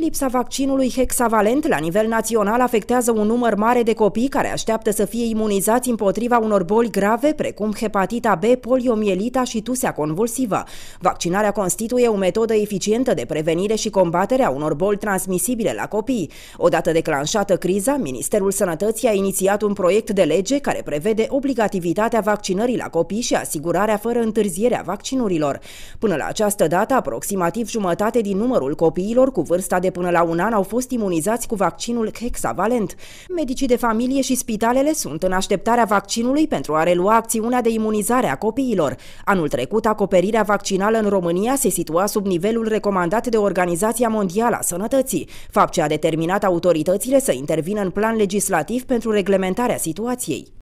Lipsa vaccinului hexavalent la nivel național afectează un număr mare de copii care așteaptă să fie imunizați împotriva unor boli grave, precum hepatita B, poliomielita și tusea convulsivă. Vaccinarea constituie o metodă eficientă de prevenire și combatere a unor boli transmisibile la copii. Odată declanșată criza, Ministerul Sănătății a inițiat un proiect de lege care prevede obligativitatea vaccinării la copii și asigurarea fără întârziere a vaccinurilor. Până la această dată, aproximativ jumătate din numărul copiilor cu vârsta de de până la un an au fost imunizați cu vaccinul hexavalent. Medicii de familie și spitalele sunt în așteptarea vaccinului pentru a relua acțiunea de imunizare a copiilor. Anul trecut, acoperirea vaccinală în România se situa sub nivelul recomandat de Organizația Mondială a Sănătății, fapt ce a determinat autoritățile să intervină în plan legislativ pentru reglementarea situației.